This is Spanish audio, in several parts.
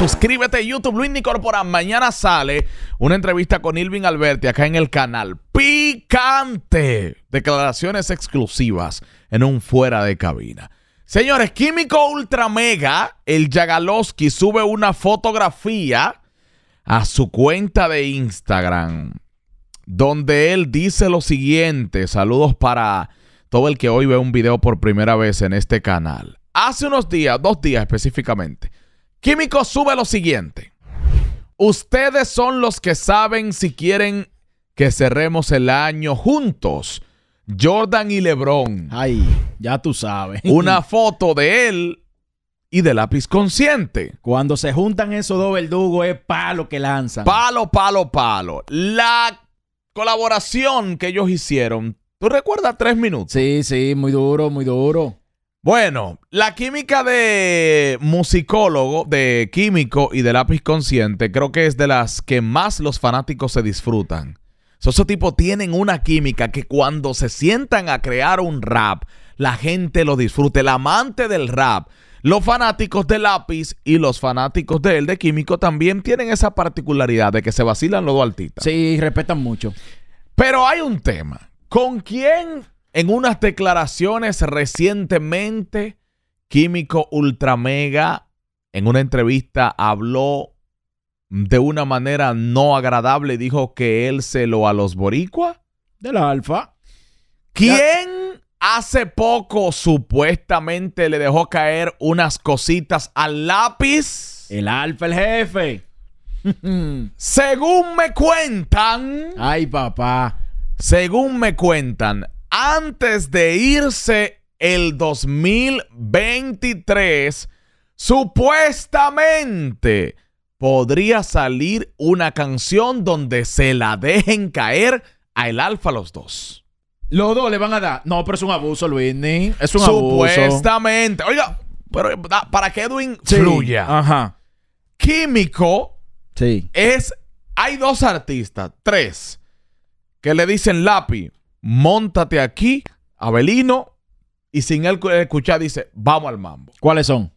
suscríbete a YouTube, Luis Nicorpora. Mañana sale una entrevista con Ilvin Alberti acá en el canal. ¡Picante! Declaraciones exclusivas en un fuera de cabina. Señores, Químico Ultra Mega, el Jagalowski, sube una fotografía a su cuenta de Instagram, donde él dice lo siguiente. Saludos para todo el que hoy ve un video por primera vez en este canal. Hace unos días, dos días específicamente, Químico sube lo siguiente. Ustedes son los que saben si quieren que cerremos el año juntos. Jordan y Lebron. Ay, ya tú sabes. Una foto de él y de lápiz consciente. Cuando se juntan esos dos verdugos es palo que lanzan. Palo, palo, palo. La colaboración que ellos hicieron, ¿tú recuerdas tres minutos? Sí, sí, muy duro, muy duro. Bueno, la química de musicólogo, de químico y de lápiz consciente creo que es de las que más los fanáticos se disfrutan. esos tipos tienen una química que cuando se sientan a crear un rap, la gente lo disfruta. El amante del rap, los fanáticos de lápiz y los fanáticos de él, de químico, también tienen esa particularidad de que se vacilan los dos Sí, respetan mucho. Pero hay un tema. ¿Con quién en unas declaraciones recientemente, Químico Ultramega en una entrevista habló de una manera no agradable, dijo que él se lo a los boricua. De la alfa. ¿Quién hace poco supuestamente le dejó caer unas cositas al lápiz? El alfa, el jefe. según me cuentan. Ay, papá. Según me cuentan, antes de irse el 2023, supuestamente podría salir una canción donde se la dejen caer a El Alfa los dos. Los dos le van a dar. No, pero es un abuso, Luis. Es un abuso. Supuestamente. Oiga, pero para que Edwin fluya. Ajá. Químico sí. es. Hay dos artistas, tres, que le dicen lápiz. Móntate aquí, Abelino, y sin él escuchar dice, vamos al mambo. ¿Cuáles son?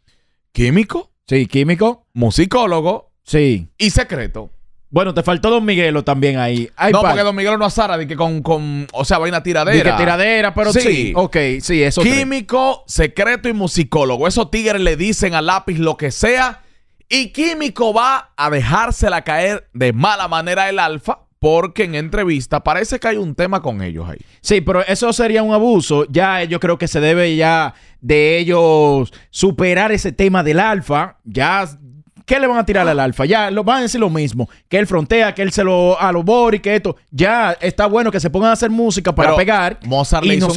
Químico. Sí, químico. Musicólogo. Sí. Y secreto. Bueno, te faltó Don Miguelo también ahí. no, porque Don Miguelo no azara, de que con, con, o sea, vaina tiradera. De que tiradera, pero sí. Ok, sí, eso. Químico, secreto y musicólogo. Esos tigres le dicen al lápiz lo que sea. Y Químico va a dejársela caer de mala manera el alfa porque en entrevista parece que hay un tema con ellos ahí. Sí, pero eso sería un abuso. Ya yo creo que se debe ya de ellos superar ese tema del alfa. Ya, ¿qué le van a tirar al alfa? Ya lo, van a decir lo mismo. Que él frontea, que él se lo a los y que esto. Ya está bueno que se pongan a hacer música para pegar. Mozart le hizo no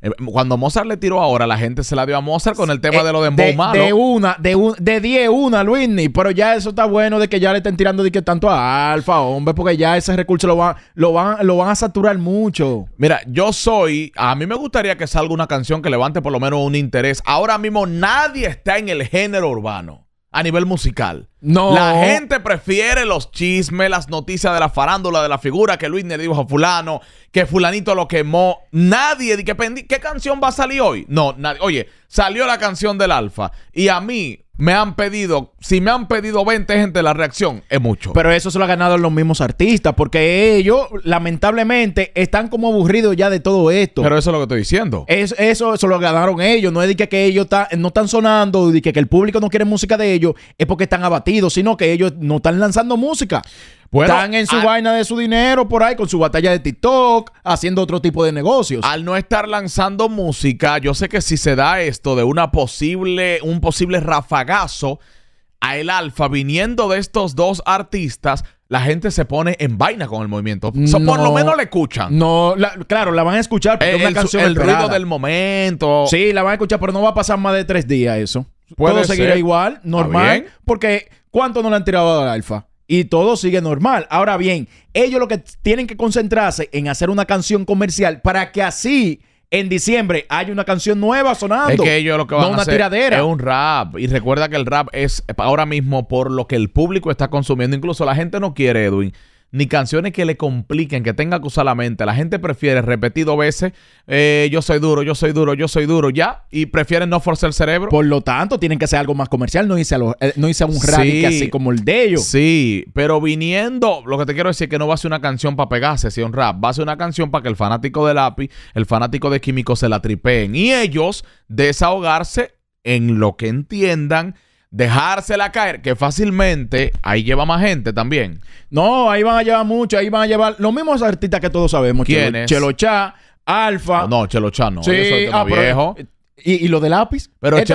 eh, cuando Mozart le tiró ahora, la gente se la dio a Mozart con el tema eh, de lo de De, de una, de un, de 10 una, Luisny. Pero ya eso está bueno de que ya le estén tirando de que tanto a Alfa, hombre, porque ya ese recurso lo van, lo van, lo van a saturar mucho. Mira, yo soy. A mí me gustaría que salga una canción que levante por lo menos un interés. Ahora mismo nadie está en el género urbano a nivel musical. No. La gente prefiere los chismes, las noticias de la farándula, de la figura que Luis le dijo a fulano, que fulanito lo quemó. Nadie, ¿qué, ¿qué canción va a salir hoy? No, nadie. Oye, salió la canción del Alfa y a mí me han pedido, si me han pedido 20 gente, la reacción es mucho. Pero eso se lo han ganado los mismos artistas, porque ellos, lamentablemente, están como aburridos ya de todo esto. Pero eso es lo que estoy diciendo. eso se lo ganaron ellos. No es de que, ellos no están sonando, de que, que el público no quiere música de ellos, es porque están abatidos, sino que ellos no están lanzando música. Están en su vaina de su dinero por ahí, con su batalla de TikTok, haciendo otro tipo de negocios. Al no estar lanzando música, yo sé que si se da esto de una posible, un posible rafagazo a el alfa viniendo de estos dos artistas, la gente se pone en vaina con el movimiento. por lo menos le escuchan. No, claro, la van a escuchar, porque es una canción el, ruido del momento. Sí, la van a escuchar, pero no va a pasar más de tres días eso. Puede Todo seguirá igual, normal, porque ¿cuánto no le han tirado al alfa? y todo sigue normal. Ahora bien, ellos lo que tienen que concentrarse en hacer una canción comercial para que así en diciembre haya una canción nueva sonando. Es que ellos lo que van a una hacer es un rap. Y recuerda que el rap es ahora mismo por lo que el público está consumiendo. Incluso la gente no quiere, Edwin, ni canciones que le compliquen, que tenga que usar la mente. La gente prefiere repetido veces, eh, yo soy duro, yo soy duro, yo soy duro, ya, y prefieren no forzar el cerebro. Por lo tanto, tienen que hacer algo más comercial, no hice, eh, no hice un rap así como el de ellos. Sí, pero viniendo, lo que te quiero decir es que no va a ser una canción para pegarse, si un rap, va a ser una canción para que el fanático de lápiz, el fanático de Químico, se la tripeen y ellos desahogarse en lo que entiendan dejársela caer, que fácilmente ahí lleva más gente también. No, ahí van a llevar mucho, ahí van a llevar los mismos artistas que todos sabemos. ¿Quiénes? chelocha Alfa. Ah, no, chelocha no. Sí, ah, ¿Y, lo de lápiz? Pero este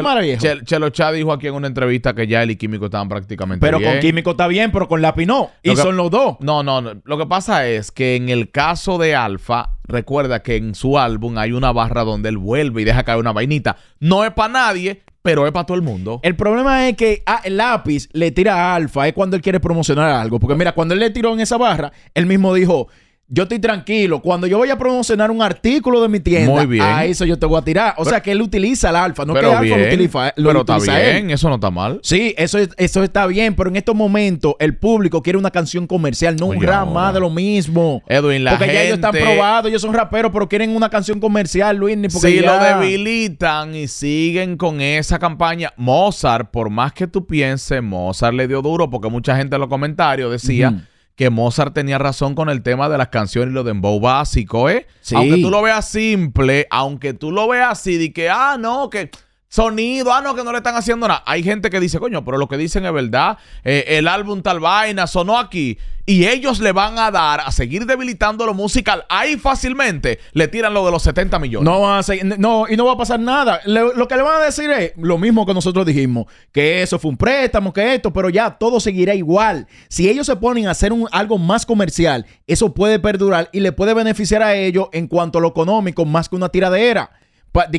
chelocha dijo aquí en una entrevista que ya él y Químico estaban prácticamente pero bien. Pero con Químico está bien, pero con lápiz no. y son los dos. No, no, no. Lo que pasa es que en el caso de Alfa, recuerda que en su álbum hay una barra donde él vuelve y deja caer una vainita. No es para nadie, pero es para todo el mundo. El problema es que ah, el lápiz le tira a Alfa, es cuando él quiere promocionar algo. Porque mira, cuando él le tiró en esa barra, él mismo dijo, yo estoy tranquilo. Cuando yo voy a promocionar un artículo de mi tienda, Muy a eso yo te voy a tirar. O sea, que él utiliza el alfa, no que el alfa lo utiliza. pero está bien, eso no está mal. Sí, eso, eso está bien, pero en estos momentos el público quiere una canción comercial, no un rap más de lo mismo. Edwin, la Porque ya ellos están probados, ellos son raperos, pero quieren una canción comercial, Luis. Ni porque si lo debilitan y siguen con esa campaña, Mozart, por más que tú pienses, Mozart le dio duro porque mucha gente en los comentarios decía que Mozart tenía razón con el tema de las canciones y lo de dembow básico, ¿eh? Aunque tú lo veas simple, aunque tú lo veas así, de que, ah, no, que Sonido, ah, no, que no le están haciendo nada. Hay gente que dice, coño, pero lo que dicen es verdad. Eh, el álbum tal vaina sonó aquí. Y ellos le van a dar a seguir debilitando lo musical. Ahí fácilmente le tiran lo de los 70 millones. No a no, y no va a pasar nada. lo que le van a decir es lo mismo que nosotros dijimos: que eso fue un préstamo, que esto, pero ya todo seguirá igual. Si ellos se ponen a hacer un, algo más comercial, eso puede perdurar y le puede beneficiar a ellos en cuanto a lo económico, más que una tiradera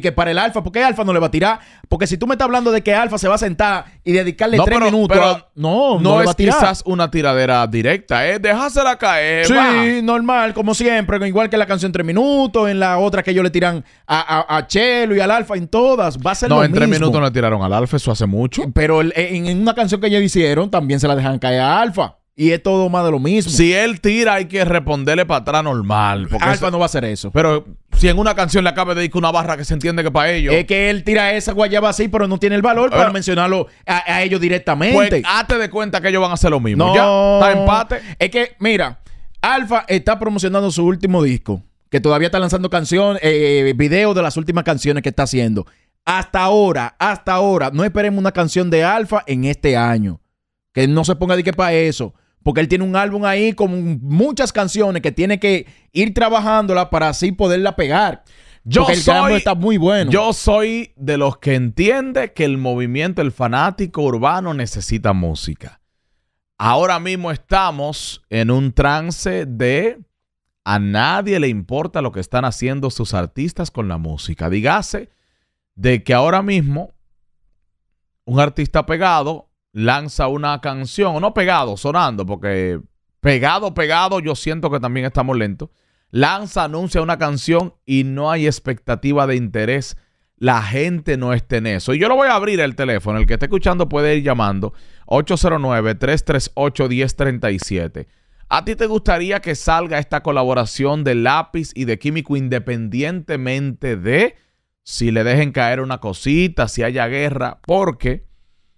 que para el Alfa, porque Alfa no le va a tirar. Porque si tú me estás hablando de que Alfa se va a sentar y dedicarle tres minutos. no, no, es va a quizás una tiradera directa, ¿eh? Déjasela caer. Sí, normal, como siempre. Igual que la canción Tres Minutos, en la otra que ellos le tiran a, a, Chelo y al Alfa, en todas. Va a ser no, en Tres Minutos no le tiraron al Alfa, eso hace mucho. Pero en, en, una canción que ellos hicieron, también se la dejan caer a Alfa. Y es todo más de lo mismo. Si él tira, hay que responderle para atrás normal. Porque Alfa ah, no va a hacer eso. Pero si en una canción le acaba de decir una barra que se entiende que para ellos. Es que él tira esa guayaba así, pero no tiene el valor para mencionarlo a, ellos directamente. Pues hazte de cuenta que ellos van a hacer lo mismo. No, ya, está empate. Es que, mira, Alfa está promocionando su último disco. Que todavía está lanzando Canción eh, eh videos de las últimas canciones que está haciendo. Hasta ahora, hasta ahora, no esperemos una canción de Alfa en este año. Que no se ponga de que para eso porque él tiene un álbum ahí con muchas canciones que tiene que ir trabajándola para así poderla pegar. Yo soy, está muy bueno. Yo soy de los que entiende que el movimiento, el fanático urbano necesita música. Ahora mismo estamos en un trance de a nadie le importa lo que están haciendo sus artistas con la música. Dígase de que ahora mismo un artista pegado lanza una canción, no pegado, sonando, porque pegado, pegado, yo siento que también estamos lentos. Lanza, anuncia una canción y no hay expectativa de interés. La gente no esté en eso. Y yo lo voy a abrir el teléfono. El que esté escuchando puede ir llamando 809-338-1037. ¿A ti te gustaría que salga esta colaboración de lápiz y de químico independientemente de si le dejen caer una cosita, si haya guerra? Porque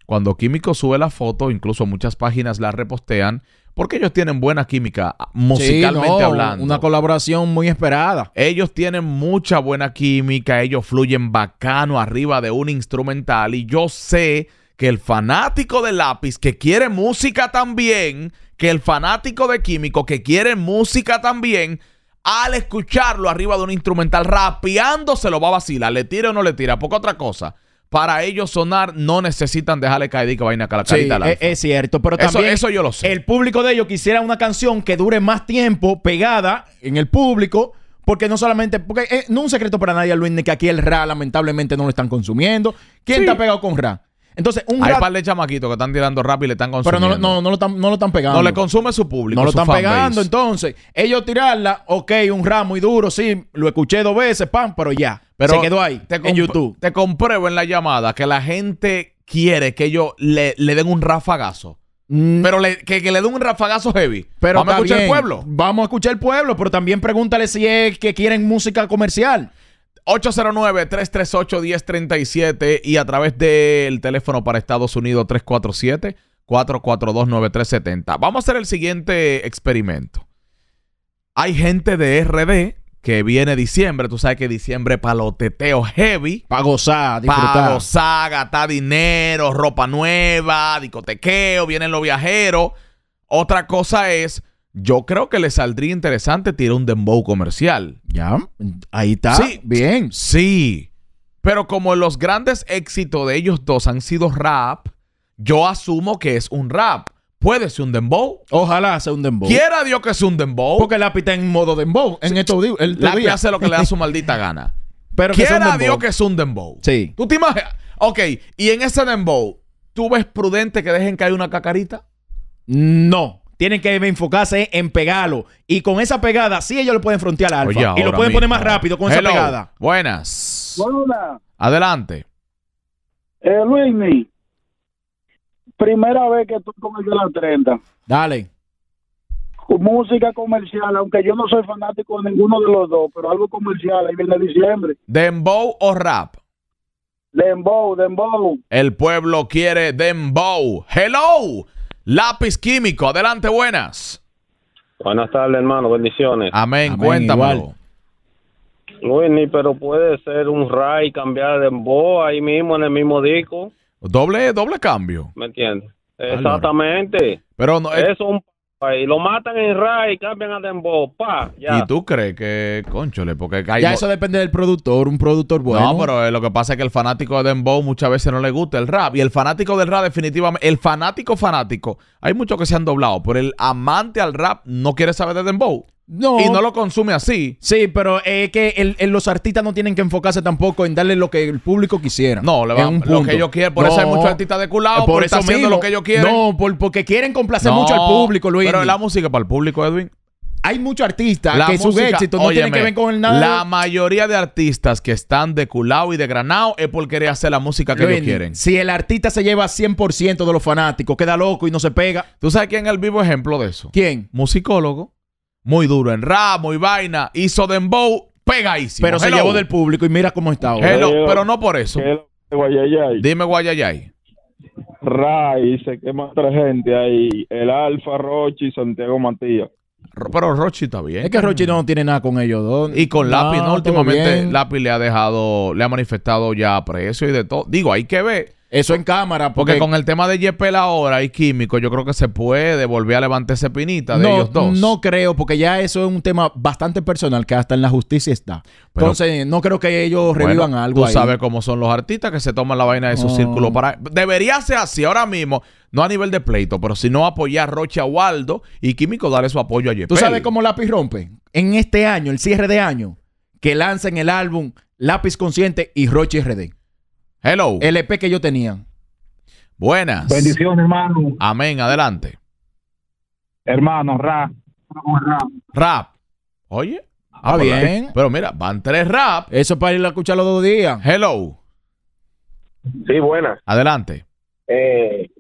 cuando Químico sube la foto, incluso muchas páginas la repostean, porque ellos tienen buena química ah, musicalmente sí, hablando. Una colaboración muy esperada. Ellos tienen mucha buena química, ellos fluyen bacano arriba de un instrumental y yo sé que el fanático de lápiz que quiere música también, que el fanático de químico que quiere música también, al escucharlo arriba de un instrumental rapeando se lo va a vacilar, le tira o no le tira, poca otra cosa para ellos sonar no necesitan dejarle caer que vaina a la carita. Sí, es, cierto, pero también eso, yo lo sé. El público de ellos quisiera una canción que dure más tiempo pegada en el público. Porque no solamente, porque eh, no es un secreto para nadie, Luis, que aquí el rap lamentablemente no lo están consumiendo. ¿Quién está pegado con rap? Entonces, un Hay un par de chamaquitos que están tirando rap y le están consumiendo. Pero no, lo están, no lo están pegando. No le consume su público. No lo están pegando. Entonces, ellos tirarla, ok, un rap muy duro, sí, lo escuché dos veces, pan, pero ya. Pero se quedó ahí, en YouTube. Te compruebo en la llamada que la gente quiere que ellos le, den un rafagazo. Mm. Pero que, le den un rafagazo heavy. vamos a escuchar el pueblo. Vamos a escuchar el pueblo, pero también pregúntale si es que quieren música comercial. 809-338-1037 y a través del teléfono para Estados Unidos 347-442-9370. Vamos a hacer el siguiente experimento. Hay gente de RD que viene diciembre, tú sabes que diciembre teteos heavy. Para gozar, disfrutar. Para gozar, gastar dinero, ropa nueva, discotequeo, vienen los viajeros. Otra cosa es, yo creo que le saldría interesante tirar un dembow comercial. Ya, ahí está. Sí, bien. Sí. Pero como los grandes éxitos de ellos dos han sido rap, yo asumo que es un rap. Puede ser un dembow. Ojalá sea un dembow. Quiera Dios que sea un dembow. Porque el lápiz está en modo dembow. En sí. El lápiz este hace lo que le da su maldita gana. Pero Quiera Dios que sea un dembow. Sí. ¿Tú te imaginas? Ok, y en ese dembow, ¿tú ves prudente que dejen caer una cacarita? No. Tienen que enfocarse en pegarlo. Y con esa pegada, sí, ellos lo pueden frontear al alfa. y lo pueden poner más rápido con esa pegada. Buenas. Buenas. Adelante. Eh, Primera vez que estoy con el de la 30. Dale. Música comercial, aunque yo no soy fanático de ninguno de los dos, pero algo comercial, ahí viene diciembre. ¿Dembow o rap? Dembow, Dembow. El pueblo quiere Dembow. Hello, lápiz químico, adelante, buenas. Buenas tardes, hermano, bendiciones. Amén, cuéntame cuéntamelo. Luis, pero puede ser un ray cambiar Dembow ahí mismo en el mismo disco. Doble, doble cambio. ¿Me entiendes? Exactamente. Pero no, eh, es... un y lo matan en rap y cambian a Dembow, pa, ya. ¿Y tú crees que, conchole, porque eso depende del productor, un productor bueno. No, pero eh, lo que pasa es que el fanático de Dembow muchas veces no le gusta el rap, y el fanático del rap definitivamente, el fanático fanático, hay muchos que se han doblado, pero el amante al rap no quiere saber de Dembow. Y no lo consume así. Sí, pero es que los artistas no tienen que enfocarse tampoco en darle lo que el público quisiera. No, le van, lo que ellos quieren. Por eso hay muchos artistas de culado, por, haciendo lo que yo quiero No, porque quieren complacer mucho al público, Luis. Pero la música para el público, Edwin. Hay muchos artistas la que no que ver con el nada. La mayoría de artistas que están de culado y de granado es por querer hacer la música que ellos quieren. Si el artista se lleva 100% de los fanáticos, queda loco y no se pega. ¿Tú sabes quién es el vivo ejemplo de eso? ¿Quién? Musicólogo muy duro en ramo muy vaina. Hizo dembow pegadísimo. Pero se llevó del público y mira cómo está pero no por eso. guayayay. Dime Guayayay. se quema otra gente ahí. El Alfa, Rochi, Santiago Matías. Pero Rochi está bien. Es que Rochi no tiene nada con ellos dos. Y con Lapi, no, últimamente Lápiz le ha dejado, le ha manifestado ya precio y de todo. Digo, hay que ver eso en cámara. Porque, con el tema de Yepel ahora y químico, yo creo que se puede volver a levantarse pinita de ellos dos. No creo, porque ya eso es un tema bastante personal que hasta en la justicia está. Entonces, no creo que ellos revivan algo. Tú sabes cómo son los artistas que se toman la vaina de su ah. círculo para. Debería ser así ahora mismo, no a nivel de pleito, pero si no apoyar a Rocha Waldo y Químico darle su apoyo a Yepel. ¿Tú sabes cómo Lápiz rompe? En este año, el cierre de año, que lancen el álbum Lápiz Consciente y Rocha RD. Hello. El e que yo tenía. Buenas. Bendiciones, hermano. Amén. Adelante. Hermano, rap. Rap. Oye. Ah, bien. Eh, pero mira, van tres rap. Eso para ir a escuchar los dos días. Hello. Sí, buenas. Adelante. Eh,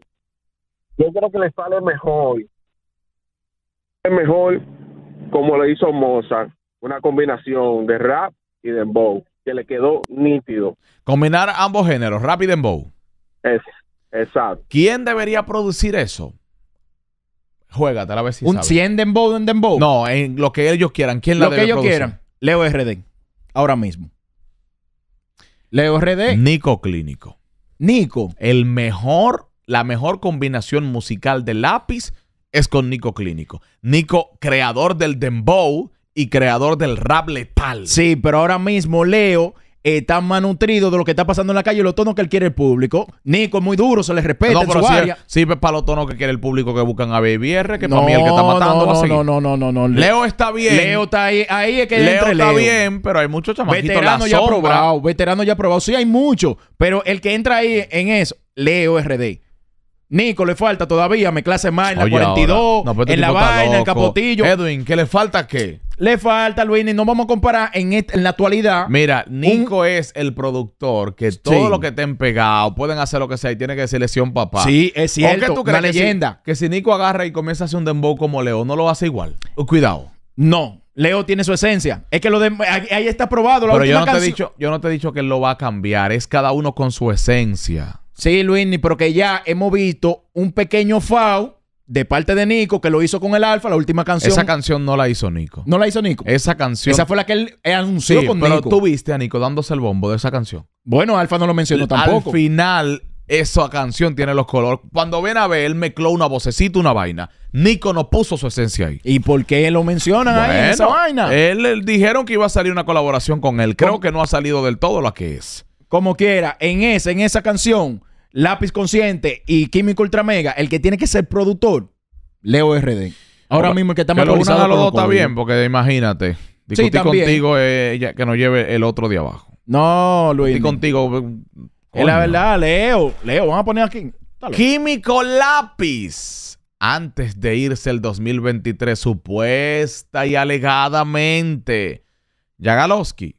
yo creo que le sale mejor. Es mejor como lo hizo Mozart. Una combinación de rap y de bow que le quedó nítido. Combinar ambos géneros, Rapid and Bow. Es, exacto. ¿Quién debería producir eso? Juégate a vez si ¿Un 100 Dembow en Dembow? No, en lo que ellos quieran. ¿Quién lo la que ellos quieran. Leo RD. Ahora mismo. Leo RD. Nico Clínico. Nico. El mejor, la mejor combinación musical de lápiz es con Nico Clínico. Nico, creador del Dembow, y creador del rap letal. Sí, pero ahora mismo Leo está nutrido de lo que está pasando en la calle y los tonos que él quiere el público. Nico es muy duro, se le respeta. No, pero sí, para los tonos que quiere el público que buscan a Baby que no, para mí el que está matando no, No, no, no, no, no. Leo está bien. Leo está ahí, ahí es que Leo está bien, pero hay muchos chamaquitos Veterano ya probado veterano ya probado Sí, hay muchos, pero el que entra ahí en eso, Leo RD. Nico, le falta todavía, me clase más en la 42, este en la vaina, el capotillo. Edwin, ¿qué le falta qué? Le falta, Luis, no vamos a comparar en, en la actualidad. Mira, Nico es el productor que todo lo que te pegados pueden hacer lo que sea y tiene que decir un papá. Sí, es cierto. La leyenda. Que si, Nico agarra y comienza a hacer un dembow como Leo, no lo hace igual. Uh, cuidado. No, Leo tiene su esencia. Es que lo ahí está probado. La Pero yo no, te he dicho, yo no te he dicho que lo va a cambiar. Es cada uno con su esencia. Sí, Luis, pero que ya hemos visto un pequeño FAO de parte de Nico, que lo hizo con el Alfa, la última canción. Esa canción no la hizo Nico. No la hizo Nico. Esa canción. Esa fue la que él anunció con pero tú viste a Nico dándose el bombo de esa canción. Bueno, Alfa no lo mencionó tampoco. Al final, esa canción tiene los colores. Cuando ven a ver, él mezcló una vocecita, una vaina. Nico no puso su esencia ahí. ¿Y por qué lo mencionan ahí esa vaina? Él, dijeron que iba a salir una colaboración con él. Creo que no ha salido del todo la que es. Como quiera, en en esa canción Lápiz Consciente y Químico Ultramega, el que tiene que ser productor, Leo RD. Ahora mismo el que está más Pero uno de los dos está bien, porque imagínate, discutir contigo eh, que nos lleve el otro de abajo. No, Luis. Discutir contigo. Eh, es la verdad, Leo. Leo, vamos a poner aquí. Químico Lápiz. Antes de irse el 2023, supuesta y alegadamente, Yagalowski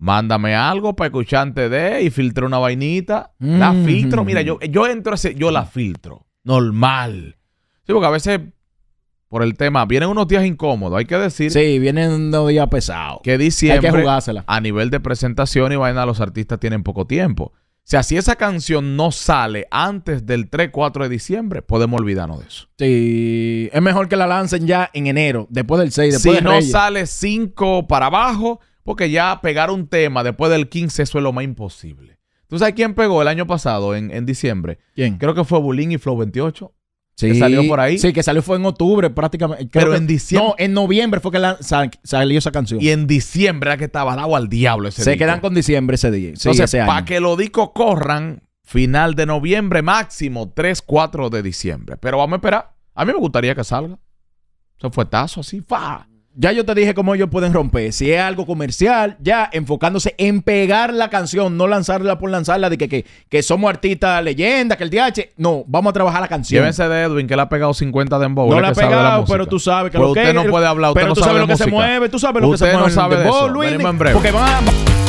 mándame algo para escuchante de y filtré una vainita. La mm. filtro, mira, yo, yo entro ese, yo la filtro. Normal. Sí, porque a veces por el tema, vienen unos días incómodos, hay que decir. Sí, vienen unos días pesados. Que diciembre, hay que jugársela. a nivel de presentación y vaina, los artistas tienen poco tiempo. Si esa canción no sale antes del 3-4 de diciembre, podemos olvidarnos de eso. Sí, es mejor que la lancen ya en enero, después del 6, después Si no sale 5 para abajo, porque ya pegar un tema después del 15, eso es lo más imposible. ¿Tú sabes quién pegó el año pasado, en, diciembre? ¿Quién? Creo que fue Bulín y Flow 28. Sí, que salió por ahí. Sí, que salió fue en octubre prácticamente. Pero en diciembre. No, en noviembre fue que salió esa canción. Y en diciembre era que estaba dado al diablo ese día. Se quedan con diciembre ese día. Sí, Entonces, para que los discos corran, final de noviembre máximo, 3, 4 de diciembre. Pero vamos a esperar. A mí me gustaría que salga. Se fue tazo así, fa ya yo te dije cómo ellos pueden romper. Si es algo comercial, ya enfocándose en pegar la canción, no lanzarla por lanzarla, de que, que, somos artistas leyenda, que el DH. No, vamos a trabajar la canción. Llévense de Edwin, que le ha pegado 50 de No le ha pegado, pero tú sabes que pero pues usted no puede hablar, usted pero no tú sabes lo que se mueve, tú sabes lo que se mueve. Sabe de eso. en breve. Porque van